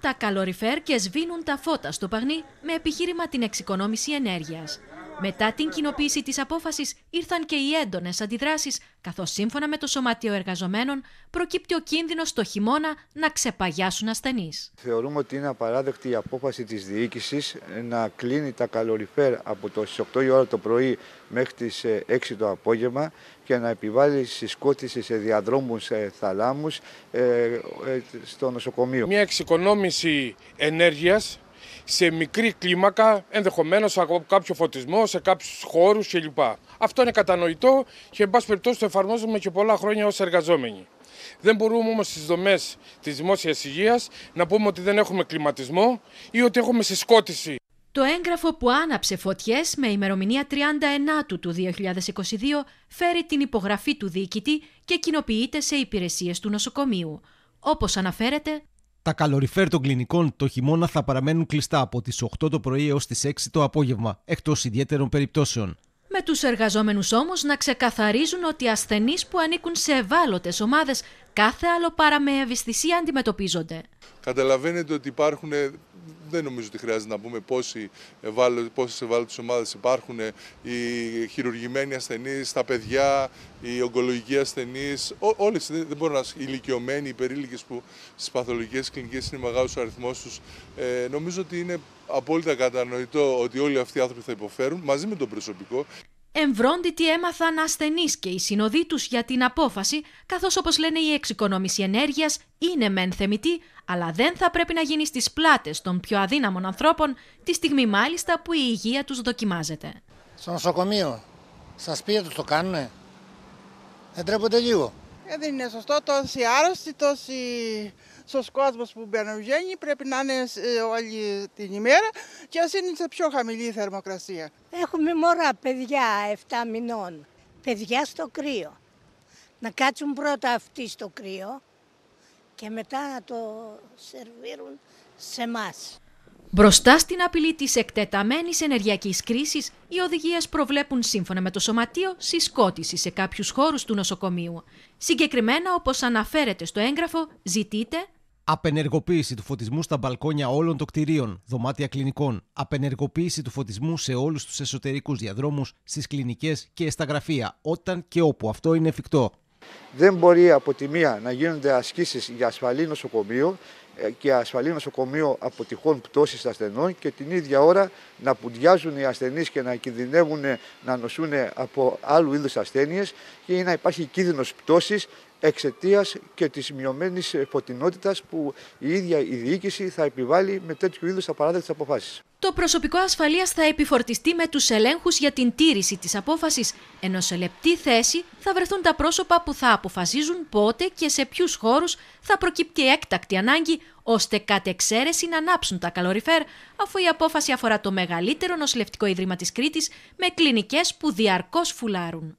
τα καλοριφέρ και σβήνουν τα φώτα στο παγνί με επιχείρημα την εξοικονόμηση ενέργειας. Μετά την κοινοποίηση της απόφασης ήρθαν και οι έντονες αντιδράσεις, καθώς σύμφωνα με το Σωματείο Εργαζομένων προκύπτει ο κίνδυνος το χειμώνα να ξεπαγιάσουν ασθενείς. Θεωρούμε ότι είναι απαράδεκτη η απόφαση της διοίκησης να κλείνει τα καλοριφέρ από το 8 η ώρα το πρωί μέχρι τις 6 ε, το απόγευμα και να επιβάλλει συσκότηση σε διαδρόμους ε, θαλάμους ε, στο νοσοκομείο. Μια εξοικονόμηση ενέργειας σε μικρή κλίμακα, ενδεχομένως από κάποιο φωτισμό, σε κάποιους χώρους κλπ. Αυτό είναι κατανοητό και, εν πάση περιπτώσει, το εφαρμόζουμε και πολλά χρόνια ως εργαζόμενοι. Δεν μπορούμε όμως στις δομές της δημόσιας υγείας να πούμε ότι δεν έχουμε κλιματισμό ή ότι έχουμε συσκότηση. Το έγγραφο που άναψε φωτιές με ημερομηνία 39 του 2022 φέρει την υπογραφή του διοικητή και κοινοποιείται σε υπηρεσίες του νοσοκομείου. Όπως αναφέρεται, τα καλοριφέρ των κλινικών το χειμώνα θα παραμένουν κλειστά από τις 8 το πρωί έως τις 6 το απόγευμα, εκτός ιδιαίτερων περιπτώσεων. Με τους εργαζόμενους όμως να ξεκαθαρίζουν ότι ασθενείς που ανήκουν σε ευάλωτες ομάδες κάθε άλλο παρά με ευαισθησία αντιμετωπίζονται. Καταλαβαίνετε ότι υπάρχουν, δεν νομίζω ότι χρειάζεται να πούμε πόσες ευάλωτες πόσες ομάδες υπάρχουν, ε, οι χειρουργημένοι ασθενείς, τα παιδιά, οι ογκολογικοί ασθενείς, ό, όλες, δεν, μπορώ να οι ηλικιωμένοι, οι υπερήλικες που στις παθολογικές κλινικές είναι μεγάλος ο αριθμός τους. Ε, νομίζω ότι είναι απόλυτα κατανοητό ότι όλοι αυτοί οι άνθρωποι θα υποφέρουν μαζί με τον προσωπικό. Εμβρόντιτοι έμαθαν ασθενείς και οι συνοδοί τους για την απόφαση, καθώς όπως λένε η εξοικονόμηση ενέργειας είναι μεν θεμητή, αλλά δεν θα πρέπει να γίνει στις πλάτες των πιο αδύναμων ανθρώπων, τη στιγμή μάλιστα που η υγεία τους δοκιμάζεται. Στο νοσοκομείο, στα σπίτια τους το κάνουνε. Δεν τρέπονται λίγο. Ε, δεν είναι σωστό. Τόσοι τόσοι στους κόσμους που μπαίνουν πρέπει να είναι ε, όλη την ημέρα και ας είναι σε πιο χαμηλή θερμοκρασία. Έχουμε μωρά παιδιά 7 μηνών, παιδιά στο κρύο. Να κάτσουν πρώτα αυτοί στο κρύο και μετά να το σερβίρουν σε μας. Μπροστά στην απειλή της εκτεταμένης ενεργειακής κρίσης, οι οδηγίες προβλέπουν σύμφωνα με το Σωματείο συσκότηση σε κάποιους χώρους του νοσοκομείου. Συγκεκριμένα, όπως αναφέρεται στο έγγραφο, ζητείτε. Απενεργοποίηση του φωτισμού στα μπαλκόνια όλων των κτηρίων, δωμάτια κλινικών. Απενεργοποίηση του φωτισμού σε όλους τους εσωτερικούς διαδρόμους, στις κλινικές και στα γραφεία, όταν και όπου αυτό είναι εφικτό. Δεν μπορεί από τη μία να γίνονται ασκήσεις για ασφαλή νοσοκομείο ε, και ασφαλή νοσοκομείο αποτυχών τυχόν πτώσει ασθενών και την ίδια ώρα να πουντιάζουν οι ασθενείς και να κινδυνεύουν να νοσούν από άλλου είδους ασθένειες και να υπάρχει κίνδυνος πτώσης εξαιτίας και της μειωμένης φωτεινότητας που η ίδια η διοίκηση θα επιβάλλει με τέτοιου είδους απαράδεκτες αποφάσεις. Το προσωπικό ασφαλείας θα επιφορτιστεί με τους ελέγχους για την τήρηση της απόφασης, ενώ σε λεπτή θέση θα βρεθούν τα πρόσωπα που θα αποφασίζουν πότε και σε ποιους χώρους θα προκύπτει έκτακτη ανάγκη ώστε κατ' εξαίρεση να ανάψουν τα καλοριφέρ, αφού η απόφαση αφορά το μεγαλύτερο νοσηλευτικό ίδρυμα της Κρήτης με κλινικές που διαρκώς φουλάρουν.